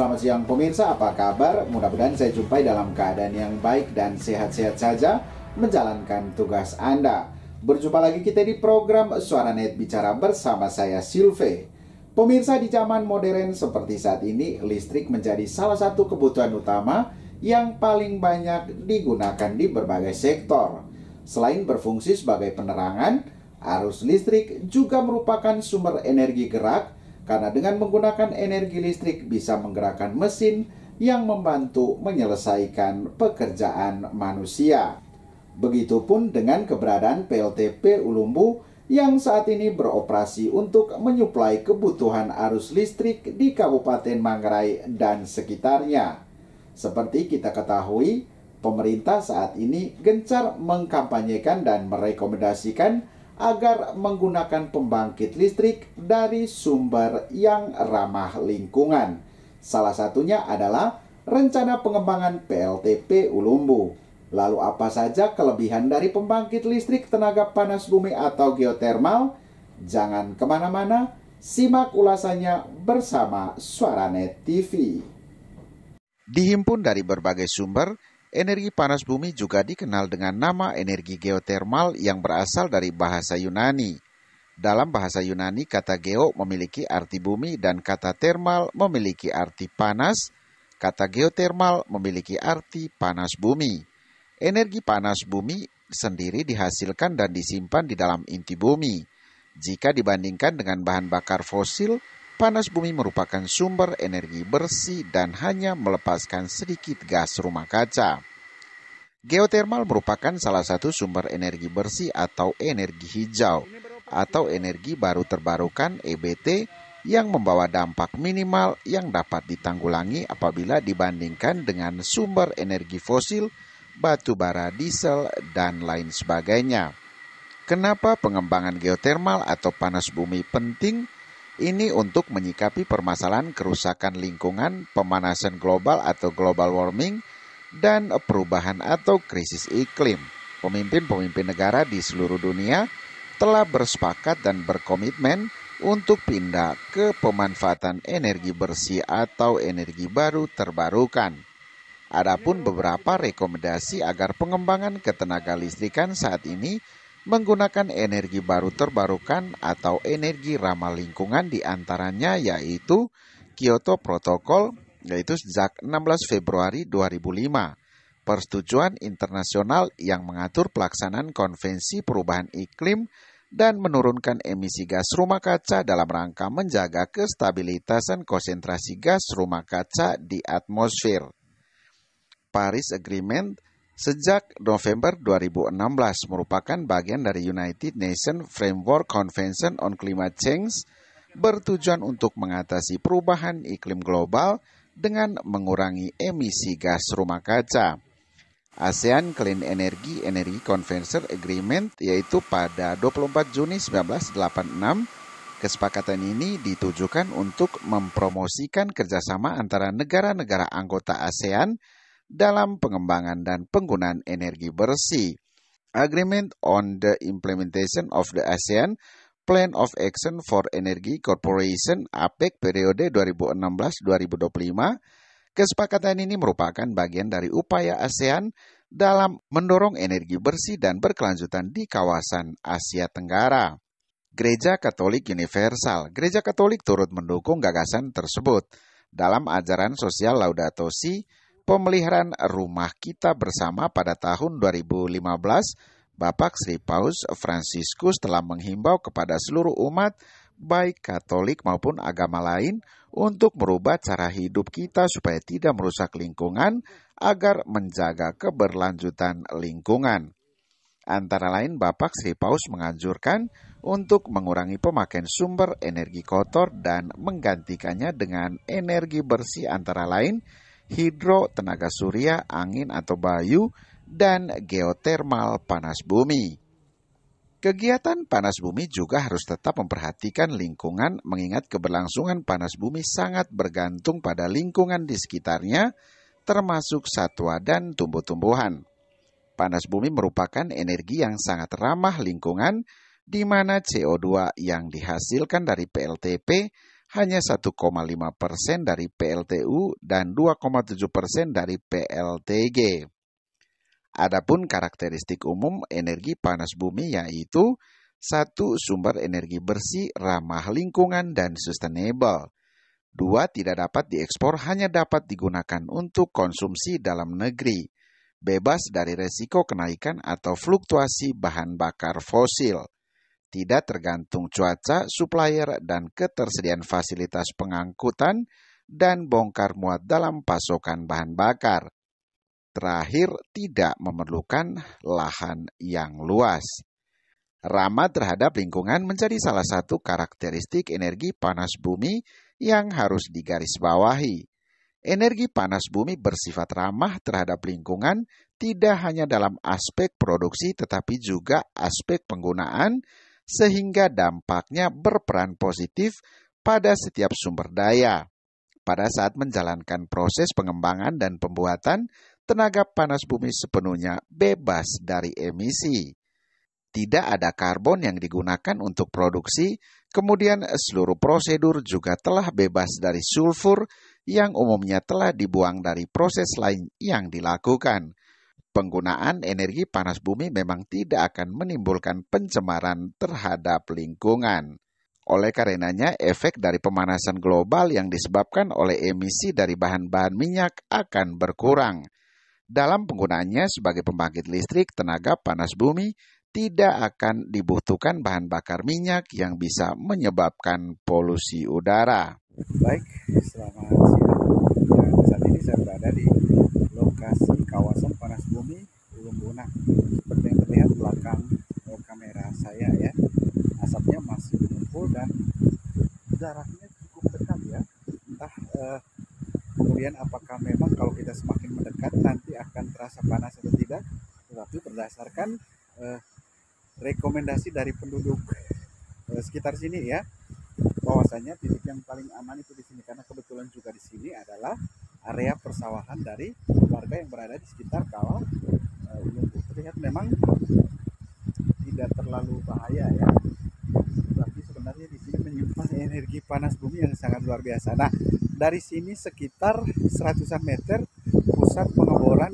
Selamat siang pemirsa, apa kabar? Mudah-mudahan saya jumpai dalam keadaan yang baik dan sehat-sehat saja menjalankan tugas Anda. Berjumpa lagi kita di program Suara Net Bicara bersama saya Silve. Pemirsa di zaman modern seperti saat ini, listrik menjadi salah satu kebutuhan utama yang paling banyak digunakan di berbagai sektor. Selain berfungsi sebagai penerangan, arus listrik juga merupakan sumber energi gerak karena dengan menggunakan energi listrik bisa menggerakkan mesin yang membantu menyelesaikan pekerjaan manusia. Begitupun dengan keberadaan PLTP Ulumbu yang saat ini beroperasi untuk menyuplai kebutuhan arus listrik di Kabupaten Manggarai dan sekitarnya. Seperti kita ketahui, pemerintah saat ini gencar mengkampanyekan dan merekomendasikan agar menggunakan pembangkit listrik dari sumber yang ramah lingkungan. Salah satunya adalah rencana pengembangan PLTP Ulumbu. Lalu apa saja kelebihan dari pembangkit listrik tenaga panas bumi atau geotermal? Jangan kemana-mana, simak ulasannya bersama Suaranet TV. Dihimpun dari berbagai sumber, Energi panas bumi juga dikenal dengan nama energi geotermal yang berasal dari bahasa Yunani. Dalam bahasa Yunani, kata geo memiliki arti bumi dan kata termal memiliki arti panas. Kata geotermal memiliki arti panas bumi. Energi panas bumi sendiri dihasilkan dan disimpan di dalam inti bumi. Jika dibandingkan dengan bahan bakar fosil, Panas bumi merupakan sumber energi bersih dan hanya melepaskan sedikit gas rumah kaca. Geotermal merupakan salah satu sumber energi bersih atau energi hijau atau energi baru terbarukan EBT yang membawa dampak minimal yang dapat ditanggulangi apabila dibandingkan dengan sumber energi fosil, batu bara, diesel, dan lain sebagainya. Kenapa pengembangan geotermal atau panas bumi penting? Ini untuk menyikapi permasalahan kerusakan lingkungan, pemanasan global atau global warming, dan perubahan atau krisis iklim. Pemimpin-pemimpin negara di seluruh dunia telah bersepakat dan berkomitmen untuk pindah ke pemanfaatan energi bersih atau energi baru terbarukan. Adapun beberapa rekomendasi agar pengembangan ketenaga listrikan saat ini menggunakan energi baru terbarukan atau energi ramah lingkungan diantaranya yaitu Kyoto Protocol yaitu sejak 16 Februari 2005 persetujuan internasional yang mengatur pelaksanaan konvensi perubahan iklim dan menurunkan emisi gas rumah kaca dalam rangka menjaga kestabilitasan konsentrasi gas rumah kaca di atmosfer. Paris Agreement sejak November 2016 merupakan bagian dari United Nations Framework Convention on Climate Change bertujuan untuk mengatasi perubahan iklim global dengan mengurangi emisi gas rumah kaca. ASEAN Clean Energy Energy Convention Agreement yaitu pada 24 Juni 1986. Kesepakatan ini ditujukan untuk mempromosikan kerjasama antara negara-negara anggota ASEAN dalam pengembangan dan penggunaan energi bersih. Agreement on the Implementation of the ASEAN Plan of Action for Energy Corporation APEC periode 2016-2025. Kesepakatan ini merupakan bagian dari upaya ASEAN dalam mendorong energi bersih dan berkelanjutan di kawasan Asia Tenggara. Gereja Katolik Universal, Gereja Katolik turut mendukung gagasan tersebut. Dalam ajaran sosial Laudato Si, pemeliharaan rumah kita bersama pada tahun 2015, Bapak Sri Paus Franciscus telah menghimbau kepada seluruh umat, baik Katolik maupun agama lain, untuk merubah cara hidup kita supaya tidak merusak lingkungan agar menjaga keberlanjutan lingkungan. Antara lain Bapak Sri Paus menganjurkan untuk mengurangi pemakaian sumber energi kotor dan menggantikannya dengan energi bersih antara lain hidro, tenaga surya, angin atau bayu, dan geotermal panas bumi. Kegiatan panas bumi juga harus tetap memperhatikan lingkungan mengingat keberlangsungan panas bumi sangat bergantung pada lingkungan di sekitarnya termasuk satwa dan tumbuh-tumbuhan. Panas bumi merupakan energi yang sangat ramah lingkungan di mana CO2 yang dihasilkan dari PLTP hanya 1,5 persen dari PLTU dan 2,7 persen dari PLTG. Adapun karakteristik umum energi panas bumi yaitu satu sumber energi bersih, ramah lingkungan dan sustainable. Dua tidak dapat diekspor, hanya dapat digunakan untuk konsumsi dalam negeri, bebas dari resiko kenaikan atau fluktuasi bahan bakar fosil tidak tergantung cuaca, supplier, dan ketersediaan fasilitas pengangkutan, dan bongkar muat dalam pasokan bahan bakar. Terakhir, tidak memerlukan lahan yang luas. Ramah terhadap lingkungan menjadi salah satu karakteristik energi panas bumi yang harus digarisbawahi. Energi panas bumi bersifat ramah terhadap lingkungan tidak hanya dalam aspek produksi, tetapi juga aspek penggunaan, sehingga dampaknya berperan positif pada setiap sumber daya. Pada saat menjalankan proses pengembangan dan pembuatan, tenaga panas bumi sepenuhnya bebas dari emisi. Tidak ada karbon yang digunakan untuk produksi, kemudian seluruh prosedur juga telah bebas dari sulfur yang umumnya telah dibuang dari proses lain yang dilakukan penggunaan energi panas bumi memang tidak akan menimbulkan pencemaran terhadap lingkungan. Oleh karenanya, efek dari pemanasan global yang disebabkan oleh emisi dari bahan-bahan minyak akan berkurang. Dalam penggunaannya sebagai pembangkit listrik, tenaga panas bumi tidak akan dibutuhkan bahan bakar minyak yang bisa menyebabkan polusi udara. Baik, selamat siang. Ya, saat ini saya berada di kemudian apakah memang kalau kita semakin mendekat nanti akan terasa panas atau tidak tetapi berdasarkan eh, rekomendasi dari penduduk eh, sekitar sini ya bahwasanya titik yang paling aman itu di sini karena kebetulan juga di sini adalah area persawahan dari warga yang berada di sekitar kawah eh, untuk terlihat memang tidak terlalu bahaya ya sebenarnya di sini menyimpan energi panas bumi yang sangat luar biasa. Nah, dari sini sekitar seratusan meter pusat pengeboran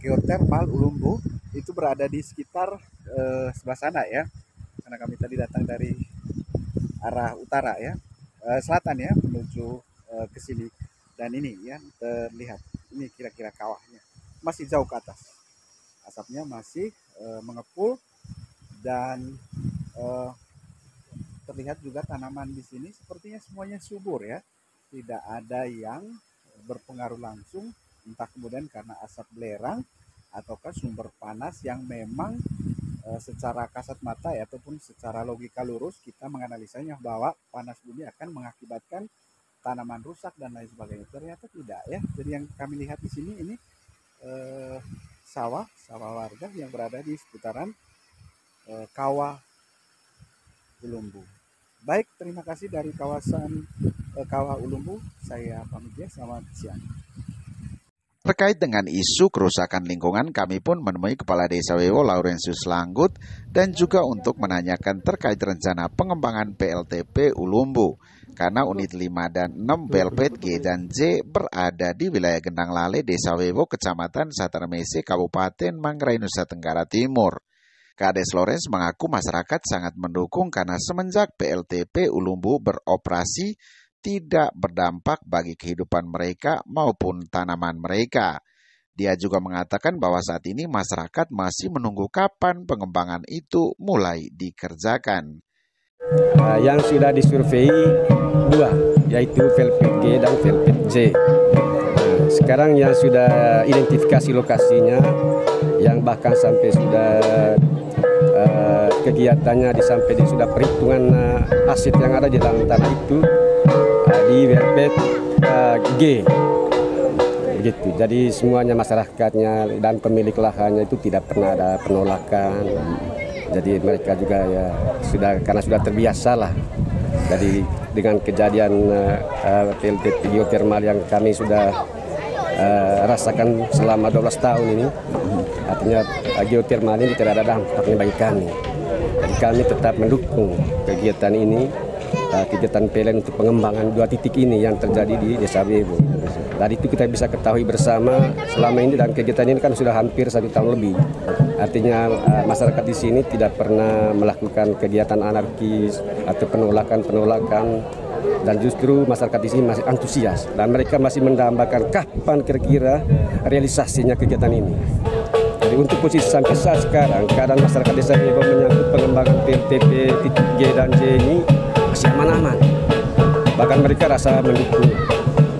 geothermal geotermal Ulumbu itu berada di sekitar e, sebelah sana ya. Karena kami tadi datang dari arah utara ya, e, selatan ya menuju e, ke sini. Dan ini ya terlihat ini kira-kira kawahnya masih jauh ke atas. Asapnya masih e, mengepul dan uh, terlihat juga tanaman di sini sepertinya semuanya subur ya. Tidak ada yang berpengaruh langsung entah kemudian karena asap belerang ataukah sumber panas yang memang e, secara kasat mata ya ataupun secara logika lurus kita menganalisanya bahwa panas bumi akan mengakibatkan tanaman rusak dan lain sebagainya. Ternyata tidak ya. Jadi yang kami lihat di sini ini e, sawah, sawah warga yang berada di seputaran e, eh, kawah Lumbung. Baik, terima kasih dari kawasan eh, Kawah Ulumbu. Saya pamit ya, selamat siang. Terkait dengan isu kerusakan lingkungan, kami pun menemui Kepala Desa Wewo Laurensius Langgut dan juga untuk menanyakan terkait rencana pengembangan PLTP Ulumbu. Karena unit 5 dan 6 Belpet G dan J berada di wilayah Gendang Lale, Desa Wewo, Kecamatan Satarmese, Kabupaten Manggarai, Nusa Tenggara Timur. Kades Lawrence mengaku masyarakat sangat mendukung karena semenjak PLTP Ulumbu beroperasi tidak berdampak bagi kehidupan mereka maupun tanaman mereka. Dia juga mengatakan bahwa saat ini masyarakat masih menunggu kapan pengembangan itu mulai dikerjakan. Nah, yang sudah disurvei dua, yaitu G dan VLPC. Nah, sekarang yang sudah identifikasi lokasinya, yang bahkan sampai sudah Eh, kegiatannya di sampai dia sudah perhitungan uh, aset yang ada di dalam tanah itu uh, di WP uh, G begitu. Jadi semuanya masyarakatnya dan pemilik lahannya itu tidak pernah ada penolakan. Jadi mereka juga ya sudah karena sudah terbiasa lah. Jadi dengan kejadian uh, PLT geotermal yang kami sudah uh, rasakan selama 12 tahun ini, artinya geotermal ini tidak ada dampaknya bagi kami. Jadi kami tetap mendukung kegiatan ini, eh, kegiatan PLN untuk pengembangan dua titik ini yang terjadi di Desa Bebo. Dari itu kita bisa ketahui bersama selama ini dan kegiatan ini kan sudah hampir satu tahun lebih. Artinya eh, masyarakat di sini tidak pernah melakukan kegiatan anarkis atau penolakan-penolakan dan justru masyarakat di sini masih antusias dan mereka masih mendambakan kapan kira-kira realisasinya kegiatan ini. Jadi untuk posisi saat sekarang, keadaan masyarakat desa ini menyangkut pengembangan PMTP titik G dan J ini masih aman-aman. Bahkan mereka rasa mendukung.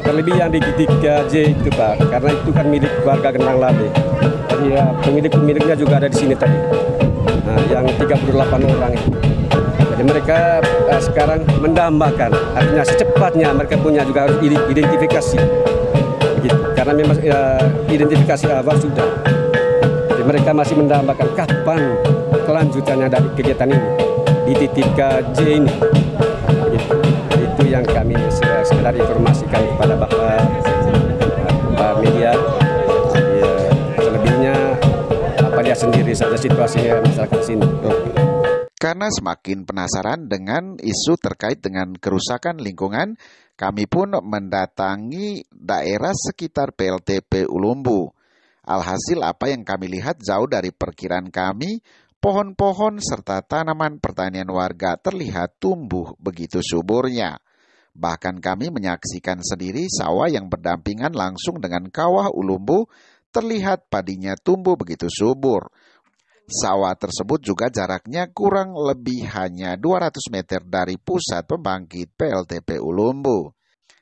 Terlebih yang di titik J itu Pak, karena itu kan milik warga Genang Lade. Jadi ya, pemilik-pemiliknya juga ada di sini tadi. Nah, yang 38 orang itu. Jadi mereka eh, sekarang mendambakan, artinya secepatnya mereka punya juga harus identifikasi. Karena memang ya, identifikasi awal sudah mereka masih mendambakan kapan kelanjutannya dari kegiatan ini di titik KJ ini. Gitu. Itu yang kami sekedar informasikan kepada Bapak, Bapak media. Ya, selebihnya apa dia sendiri saja situasinya masyarakat sini. Karena semakin penasaran dengan isu terkait dengan kerusakan lingkungan, kami pun mendatangi daerah sekitar PLTP Ulumbu. Alhasil apa yang kami lihat jauh dari perkiraan kami, pohon-pohon serta tanaman pertanian warga terlihat tumbuh begitu suburnya. Bahkan kami menyaksikan sendiri sawah yang berdampingan langsung dengan kawah Ulumbu terlihat padinya tumbuh begitu subur. Sawah tersebut juga jaraknya kurang lebih hanya 200 meter dari pusat pembangkit PLTP Ulumbu.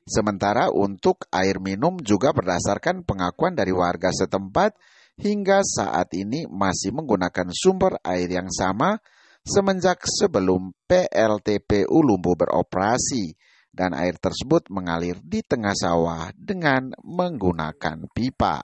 Sementara untuk air minum juga berdasarkan pengakuan dari warga setempat hingga saat ini masih menggunakan sumber air yang sama semenjak sebelum PLTPU Lumbu beroperasi dan air tersebut mengalir di tengah sawah dengan menggunakan pipa.